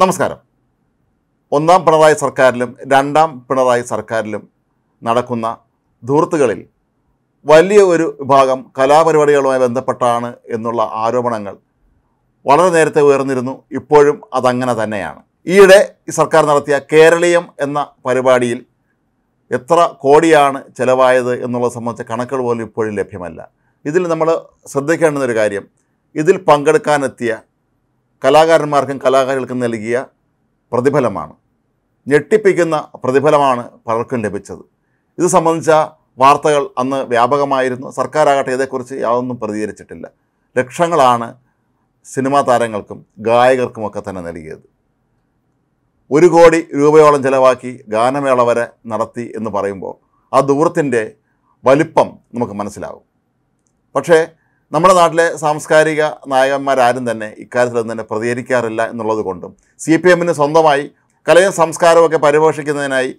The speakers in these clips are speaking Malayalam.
നമസ്കാരം ഒന്നാം പിണറായി സർക്കാരിലും രണ്ടാം പിണറായി സർക്കാരിലും നടക്കുന്ന ധൂർത്തുകളിൽ വലിയ ഒരു വിഭാഗം കലാപരിപാടികളുമായി ബന്ധപ്പെട്ടാണ് എന്നുള്ള ആരോപണങ്ങൾ വളരെ നേരത്തെ ഉയർന്നിരുന്നു ഇപ്പോഴും അതങ്ങനെ തന്നെയാണ് ഈയിടെ ഈ സർക്കാർ നടത്തിയ കേരളീയം എന്ന പരിപാടിയിൽ എത്ര കോടിയാണ് ചിലവായത് എന്നുള്ളത് സംബന്ധിച്ച കണക്കുകൾ പോലും ഇപ്പോഴും ലഭ്യമല്ല ഇതിൽ നമ്മൾ ശ്രദ്ധിക്കേണ്ടുന്നൊരു കാര്യം ഇതിൽ പങ്കെടുക്കാനെത്തിയ കലാകാരന്മാർക്കും കലാകാരികൾക്കും നൽകിയ പ്രതിഫലമാണ് ഞെട്ടിപ്പിക്കുന്ന പ്രതിഫലമാണ് പലർക്കും ലഭിച്ചത് ഇത് സംബന്ധിച്ച വാർത്തകൾ അന്ന് വ്യാപകമായിരുന്നു സർക്കാരാകട്ടെ ഇതേക്കുറിച്ച് യാതൊന്നും പ്രതികരിച്ചിട്ടില്ല ലക്ഷങ്ങളാണ് സിനിമാ താരങ്ങൾക്കും ഗായകർക്കുമൊക്കെ തന്നെ നൽകിയത് ഒരു കോടി രൂപയോളം ചിലവാക്കി ഗാനമേള വരെ നടത്തി എന്ന് പറയുമ്പോൾ ആ ദൂരത്തിൻ്റെ വലിപ്പം നമുക്ക് മനസ്സിലാകും പക്ഷേ നമ്മുടെ നാട്ടിലെ സാംസ്കാരിക നായകന്മാരാരും തന്നെ ഇക്കാര്യത്തിലൊന്നും തന്നെ പ്രതികരിക്കാറില്ല എന്നുള്ളത് കൊണ്ടും സി പി എമ്മിന് സ്വന്തമായി കലയും സംസ്കാരമൊക്കെ പരിപോഷിക്കുന്നതിനായി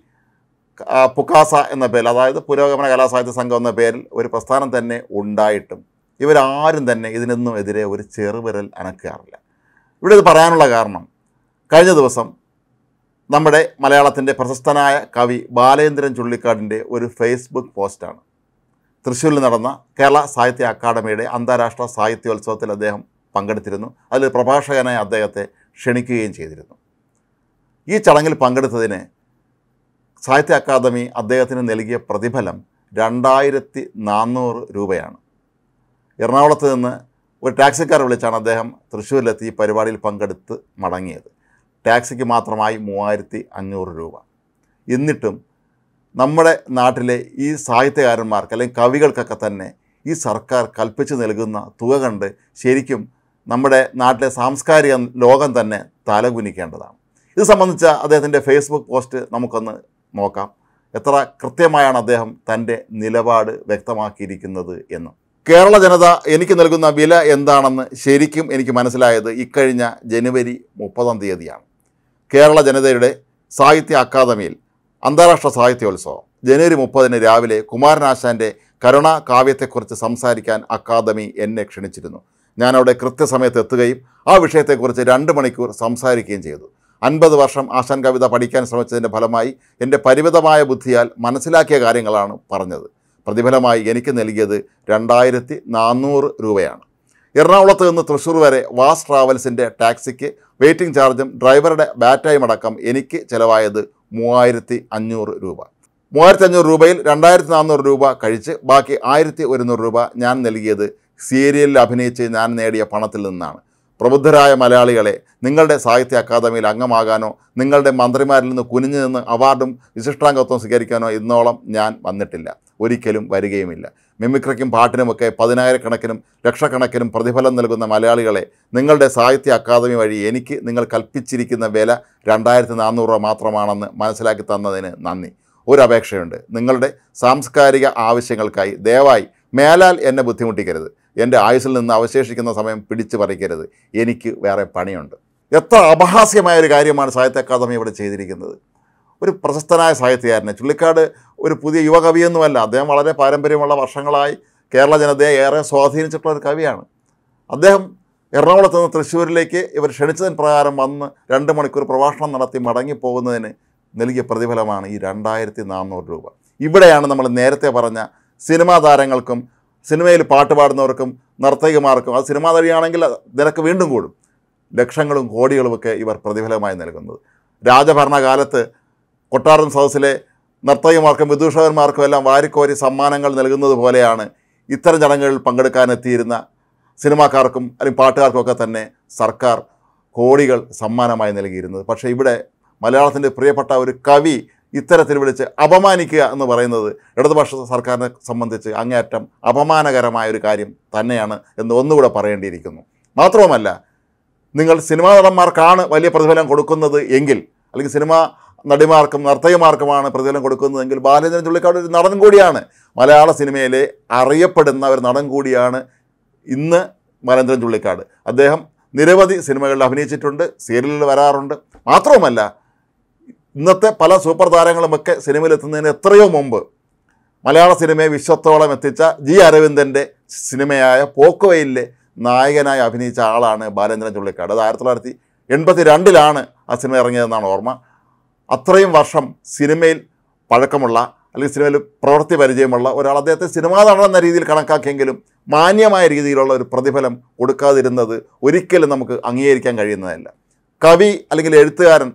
പുക്കാസ എന്ന പേരിൽ അതായത് പുരോഗമന കലാസാഹിത്യ സംഘം എന്ന പേരിൽ ഒരു പ്രസ്ഥാനം തന്നെ ഉണ്ടായിട്ടും ഇവരാരും തന്നെ ഇതിനൊന്നും എതിരെ ഒരു ചെറുവിരൽ അനക്കാറില്ല ഇവിടെ ഇത് പറയാനുള്ള കാരണം കഴിഞ്ഞ ദിവസം നമ്മുടെ മലയാളത്തിൻ്റെ പ്രശസ്തനായ കവി ബാലേന്ദ്രൻ ചുള്ളിക്കാടിൻ്റെ ഒരു ഫേസ്ബുക്ക് പോസ്റ്റാണ് തൃശ്ശൂരിൽ നടന്ന കേരള സാഹിത്യ അക്കാദമിയുടെ അന്താരാഷ്ട്ര സാഹിത്യോത്സവത്തിൽ അദ്ദേഹം പങ്കെടുത്തിരുന്നു അതിൽ പ്രഭാഷകനായി അദ്ദേഹത്തെ ക്ഷണിക്കുകയും ചെയ്തിരുന്നു ഈ ചടങ്ങിൽ പങ്കെടുത്തതിന് സാഹിത്യ അക്കാദമി അദ്ദേഹത്തിന് നൽകിയ പ്രതിഫലം രണ്ടായിരത്തി നാനൂറ് രൂപയാണ് എറണാകുളത്ത് നിന്ന് ഒരു ടാക്സിക്കാർ വിളിച്ചാണ് അദ്ദേഹം തൃശ്ശൂരിലെത്തി ഈ പരിപാടിയിൽ പങ്കെടുത്ത് മടങ്ങിയത് ടാക്സിക്ക് മാത്രമായി മൂവായിരത്തി അഞ്ഞൂറ് രൂപ എന്നിട്ടും നമ്മുടെ നാട്ടിലെ ഈ സാഹിത്യകാരന്മാർക്ക് അല്ലെങ്കിൽ കവികൾക്കൊക്കെ തന്നെ ഈ സർക്കാർ കൽപ്പിച്ചു നൽകുന്ന തുക കണ്ട് ശരിക്കും നമ്മുടെ നാട്ടിലെ സാംസ്കാരിക ലോകം തന്നെ തലകുനിക്കേണ്ടതാണ് ഇത് സംബന്ധിച്ച അദ്ദേഹത്തിൻ്റെ ഫേസ്ബുക്ക് പോസ്റ്റ് നമുക്കൊന്ന് നോക്കാം എത്ര കൃത്യമായാണ് അദ്ദേഹം തൻ്റെ നിലപാട് വ്യക്തമാക്കിയിരിക്കുന്നത് എന്ന് കേരള ജനത എനിക്ക് നൽകുന്ന വില എന്താണെന്ന് ശരിക്കും എനിക്ക് മനസ്സിലായത് ഇക്കഴിഞ്ഞ ജനുവരി മുപ്പതാം തീയതിയാണ് കേരള ജനതയുടെ സാഹിത്യ അക്കാദമിയിൽ അന്താരാഷ്ട്ര സാഹിത്യോത്സവം ജനുവരി മുപ്പതിന് രാവിലെ കുമാരനാശാൻ്റെ കരുണ കാവ്യത്തെക്കുറിച്ച് സംസാരിക്കാൻ അക്കാദമി എന്നെ ക്ഷണിച്ചിരുന്നു ഞാനവിടെ കൃത്യസമയത്ത് എത്തുകയും ആ വിഷയത്തെക്കുറിച്ച് രണ്ട് മണിക്കൂർ സംസാരിക്കുകയും ചെയ്തു അൻപത് വർഷം ആശാൻ കവിത പഠിക്കാൻ ശ്രമിച്ചതിൻ്റെ ഫലമായി എൻ്റെ പരിമിതമായ ബുദ്ധിയാൽ മനസ്സിലാക്കിയ കാര്യങ്ങളാണ് പറഞ്ഞത് പ്രതിഫലമായി എനിക്ക് നൽകിയത് രണ്ടായിരത്തി നാനൂറ് രൂപയാണ് എറണാകുളത്ത് നിന്ന് തൃശ്ശൂർ വരെ വാസ് ട്രാവൽസിൻ്റെ ടാക്സിക്ക് വെയിറ്റിംഗ് ചാർജും ഡ്രൈവറുടെ ബാറ്റായും അടക്കം എനിക്ക് ചിലവായത് മൂവായിരത്തി അഞ്ഞൂറ് രൂപ മൂവായിരത്തി അഞ്ഞൂറ് രൂപയിൽ രണ്ടായിരത്തി നാനൂറ് രൂപ കഴിച്ച് ബാക്കി ആയിരത്തി ഒരുന്നൂറ് രൂപ ഞാൻ നൽകിയത് സീരിയലിൽ അഭിനയിച്ച് ഞാൻ നേടിയ പണത്തിൽ നിന്നാണ് പ്രബുദ്ധരായ മലയാളികളെ നിങ്ങളുടെ സാഹിത്യ അക്കാദമിയിൽ അംഗമാകാനോ നിങ്ങളുടെ മന്ത്രിമാരിൽ നിന്ന് കുനിഞ്ഞു നിന്ന് അവാർഡും വിശിഷ്ടാംഗത്വം സ്വീകരിക്കാനോ ഇന്നോളം ഞാൻ വന്നിട്ടില്ല ഒരിക്കലും വരികയുമില്ല മിമിക്രിക്കും പാട്ടിനുമൊക്കെ പതിനായിരക്കണക്കിനും ലക്ഷക്കണക്കിനും പ്രതിഫലം നൽകുന്ന മലയാളികളെ നിങ്ങളുടെ സാഹിത്യ അക്കാദമി വഴി എനിക്ക് നിങ്ങൾ കൽപ്പിച്ചിരിക്കുന്ന വില രണ്ടായിരത്തി നാനൂറ് രൂപ മാത്രമാണെന്ന് മനസ്സിലാക്കി തന്നതിന് നന്ദി ഒരു അപേക്ഷയുണ്ട് നിങ്ങളുടെ സാംസ്കാരിക ആവശ്യങ്ങൾക്കായി ദയവായി മേലാൽ എന്നെ ബുദ്ധിമുട്ടിക്കരുത് എൻ്റെ ആയുസിൽ നിന്ന് അവശേഷിക്കുന്ന സമയം പിടിച്ചു പറിക്കരുത് എനിക്ക് വേറെ പണിയുണ്ട് എത്ര അപഹാസ്യമായ ഒരു കാര്യമാണ് സാഹിത്യ അക്കാദമി ഇവിടെ ചെയ്തിരിക്കുന്നത് ഒരു പ്രശസ്തനായ സാഹിത്യകാരനെ ചുള്ളിക്കാട് ഒരു പുതിയ യുവകവിയൊന്നുമല്ല അദ്ദേഹം വളരെ പാരമ്പര്യമുള്ള വർഷങ്ങളായി കേരള ജനതയെ ഏറെ സ്വാധീനിച്ചിട്ടുള്ള ഒരു കവിയാണ് അദ്ദേഹം എറണാകുളത്ത് നിന്ന് തൃശ്ശൂരിലേക്ക് ഇവർ ക്ഷണിച്ചതിന് പ്രകാരം വന്ന് രണ്ട് മണിക്കൂർ പ്രഭാഷണം നടത്തി മടങ്ങിപ്പോകുന്നതിന് നൽകിയ പ്രതിഫലമാണ് ഈ രണ്ടായിരത്തി നാനൂറ് രൂപ ഇവിടെയാണ് നമ്മൾ നേരത്തെ പറഞ്ഞ സിനിമാ താരങ്ങൾക്കും സിനിമയിൽ പാട്ട് പാടുന്നവർക്കും നർത്തകിമാർക്കും അത് സിനിമാ നടിയാണെങ്കിൽ നിരക്ക് വീണ്ടും കൂടും ലക്ഷങ്ങളും കോടികളുമൊക്കെ ഇവർ പ്രതിഫലമായി നൽകുന്നത് രാജഭരണകാലത്ത് കൊട്ടാരം സദസ്സിലെ നർത്തകിമാർക്കും വിദൂഷകന്മാർക്കും എല്ലാം വാരിക്കോരി സമ്മാനങ്ങൾ നൽകുന്നത് പോലെയാണ് ഇത്തരം ചടങ്ങുകളിൽ പങ്കെടുക്കാനെത്തിയിരുന്ന സിനിമാക്കാർക്കും അല്ലെങ്കിൽ ഒക്കെ തന്നെ സർക്കാർ കോടികൾ സമ്മാനമായി നൽകിയിരുന്നത് പക്ഷേ ഇവിടെ മലയാളത്തിൻ്റെ പ്രിയപ്പെട്ട ഒരു കവി ഇത്തരത്തിൽ വിളിച്ച് അപമാനിക്കുക എന്ന് പറയുന്നത് ഇടതുപക്ഷ സർക്കാരിനെ സംബന്ധിച്ച് അങ്ങേയറ്റം അപമാനകരമായ ഒരു കാര്യം തന്നെയാണ് എന്ന് ഒന്നുകൂടെ പറയേണ്ടിയിരിക്കുന്നു മാത്രവുമല്ല നിങ്ങൾ സിനിമാ നടന്മാർക്കാണ് വലിയ പ്രതിഫലം കൊടുക്കുന്നത് എങ്കിൽ അല്ലെങ്കിൽ സിനിമാ നടിമാർക്കും നർത്തകിമാർക്കുമാണ് പ്രതിഫലം കൊടുക്കുന്നതെങ്കിൽ ബാലചന്ദ്രൻ ചുള്ളിക്കാട് ഒരു നടൻ കൂടിയാണ് മലയാള സിനിമയിലെ അറിയപ്പെടുന്ന ഒരു നടൻ കൂടിയാണ് ഇന്ന് മലേന്ദ്രൻ ചുള്ളിക്കാട് അദ്ദേഹം നിരവധി സിനിമകളിൽ അഭിനയിച്ചിട്ടുണ്ട് സീരിയലിൽ വരാറുണ്ട് മാത്രവുമല്ല ഇന്നത്തെ പല സൂപ്പർ താരങ്ങളുമൊക്കെ സിനിമയിലെത്തുന്നതിന് എത്രയോ മുമ്പ് മലയാള സിനിമയെ വിശ്വത്തോളം എത്തിച്ച ജി അരവിന്ദൻ്റെ സിനിമയായ പോക്കുവയിലെ നായകനായി അഭിനയിച്ച ആളാണ് ബാലേന്ദ്രൻ ചുള്ളിക്കാട് അത് ആയിരത്തി തൊള്ളായിരത്തി എൺപത്തി രണ്ടിലാണ് ആ സിനിമ ഇറങ്ങിയതെന്നാണ് ഓർമ്മ അത്രയും വർഷം സിനിമയിൽ പഴക്കമുള്ള അല്ലെങ്കിൽ സിനിമയിൽ പ്രവൃത്തി പരിചയമുള്ള ഒരാൾ അദ്ദേഹത്തെ സിനിമാ നടൻ എന്ന രീതിയിൽ കണക്കാക്കിയെങ്കിലും മാന്യമായ രീതിയിലുള്ള ഒരു പ്രതിഫലം കൊടുക്കാതിരുന്നത് ഒരിക്കലും നമുക്ക് അംഗീകരിക്കാൻ കഴിയുന്നതല്ല കവി അല്ലെങ്കിൽ എഴുത്തുകാരൻ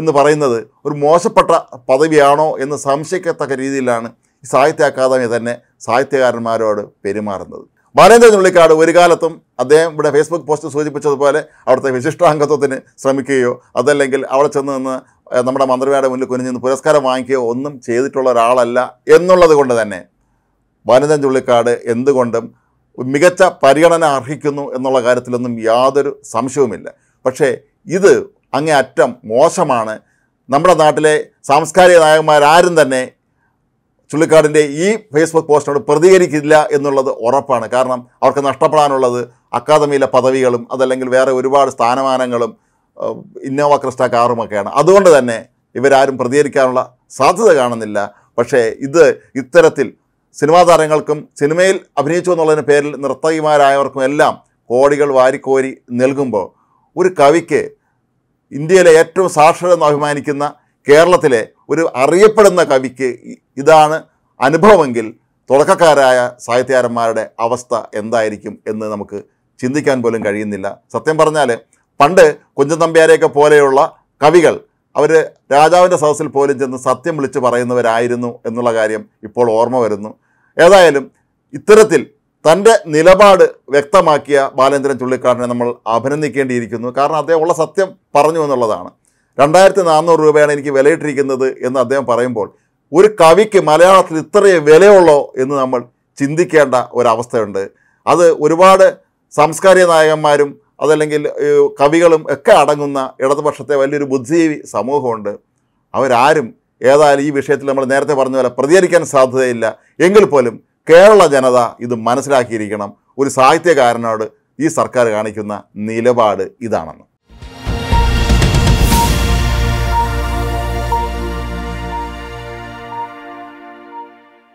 എന്ന് പറയുന്നത് ഒരു മോശപ്പെട്ട പദവിയാണോ എന്ന് സംശയിക്കത്തക്ക രീതിയിലാണ് ഈ സാഹിത്യ അക്കാദമി തന്നെ സാഹിത്യകാരന്മാരോട് പെരുമാറുന്നത് വരേന്ദ്ര ചുള്ളിക്കാട് ഒരു കാലത്തും അദ്ദേഹം ഇവിടെ ഫേസ്ബുക്ക് പോസ്റ്റ് സൂചിപ്പിച്ചതുപോലെ അവിടുത്തെ വിശിഷ്ടാംഗത്വത്തിന് ശ്രമിക്കുകയോ അതല്ലെങ്കിൽ അവിടെ ചെന്ന് നിന്ന് നമ്മുടെ മന്ത്രിമാരുടെ മുന്നിൽ കുനിഞ്ഞ് നിന്ന് പുരസ്കാരം വാങ്ങിക്കുകയോ ഒന്നും ചെയ്തിട്ടുള്ള ഒരാളല്ല എന്നുള്ളത് കൊണ്ട് തന്നെ വനിതൻ ചുള്ളിക്കാട് എന്തുകൊണ്ടും മികച്ച പരിഗണന അർഹിക്കുന്നു എന്നുള്ള കാര്യത്തിലൊന്നും യാതൊരു സംശയവുമില്ല പക്ഷേ ഇത് അങ്ങേ അറ്റം മോശമാണ് നമ്മുടെ നാട്ടിലെ സാംസ്കാരിക നായകന്മാരാരും തന്നെ ചുള്ളിക്കാടിൻ്റെ ഈ ഫേസ്ബുക്ക് പോസ്റ്റിനോട് പ്രതികരിക്കില്ല എന്നുള്ളത് ഉറപ്പാണ് കാരണം അവർക്ക് നഷ്ടപ്പെടാനുള്ളത് അക്കാദമിയിലെ പദവികളും അതല്ലെങ്കിൽ വേറെ ഒരുപാട് സ്ഥാനമാനങ്ങളും ഇന്നോവ ക്രിസ്റ്റ കാറുമൊക്കെയാണ് അതുകൊണ്ട് തന്നെ ഇവരാരും പ്രതികരിക്കാനുള്ള സാധ്യത കാണുന്നില്ല പക്ഷേ ഇത് ഇത്തരത്തിൽ സിനിമാ താരങ്ങൾക്കും സിനിമയിൽ അഭിനയിച്ചു എന്നുള്ളതിന് പേരിൽ നൃത്തകിമാരായവർക്കും എല്ലാം കോടികൾ വാരിക്കോരി നൽകുമ്പോൾ ഒരു കവിക്ക് ഇന്ത്യയിലെ ഏറ്റവും സാക്ഷരതെന്ന് അഭിമാനിക്കുന്ന കേരളത്തിലെ ഒരു അറിയപ്പെടുന്ന കവിക്ക് ഇതാണ് അനുഭവമെങ്കിൽ തുടക്കക്കാരായ സാഹിത്യകാരന്മാരുടെ അവസ്ഥ എന്തായിരിക്കും എന്ന് നമുക്ക് ചിന്തിക്കാൻ പോലും കഴിയുന്നില്ല സത്യം പറഞ്ഞാൽ പണ്ട് കുഞ്ചൻ നമ്പ്യാരെയൊക്കെ പോലെയുള്ള കവികൾ അവർ രാജാവിൻ്റെ സദസ്സിൽ പോലും ചെന്ന് സത്യം വിളിച്ച് പറയുന്നവരായിരുന്നു എന്നുള്ള കാര്യം ഇപ്പോൾ ഓർമ്മ വരുന്നു ഏതായാലും ഇത്തരത്തിൽ തൻ്റെ നിലപാട് വ്യക്തമാക്കിയ ബാലേന്ദ്രൻ ചുള്ളിക്കാടിനെ നമ്മൾ അഭിനന്ദിക്കേണ്ടിയിരിക്കുന്നു കാരണം അദ്ദേഹം ഉള്ള സത്യം പറഞ്ഞു എന്നുള്ളതാണ് രണ്ടായിരത്തി നാനൂറ് രൂപയാണ് എനിക്ക് വിലയിട്ടിരിക്കുന്നത് എന്ന് അദ്ദേഹം പറയുമ്പോൾ ഒരു കവിക്ക് മലയാളത്തിൽ ഇത്രയേ വിലയുള്ളോ എന്ന് നമ്മൾ ചിന്തിക്കേണ്ട ഒരവസ്ഥയുണ്ട് അത് ഒരുപാട് സാംസ്കാരിക നായകന്മാരും അതല്ലെങ്കിൽ കവികളും ഒക്കെ അടങ്ങുന്ന ഇടതുപക്ഷത്തെ വലിയൊരു ബുദ്ധിജീവി സമൂഹമുണ്ട് അവരാരും ഏതായാലും ഈ വിഷയത്തിൽ നമ്മൾ നേരത്തെ പറഞ്ഞ പോലെ പ്രതികരിക്കാൻ സാധ്യതയില്ല എങ്കിൽ പോലും കേരള ജനത ഇത് മനസ്സിലാക്കിയിരിക്കണം ഒരു സാഹിത്യകാരനോട് ഈ സർക്കാർ കാണിക്കുന്ന നിലപാട് ഇതാണെന്ന്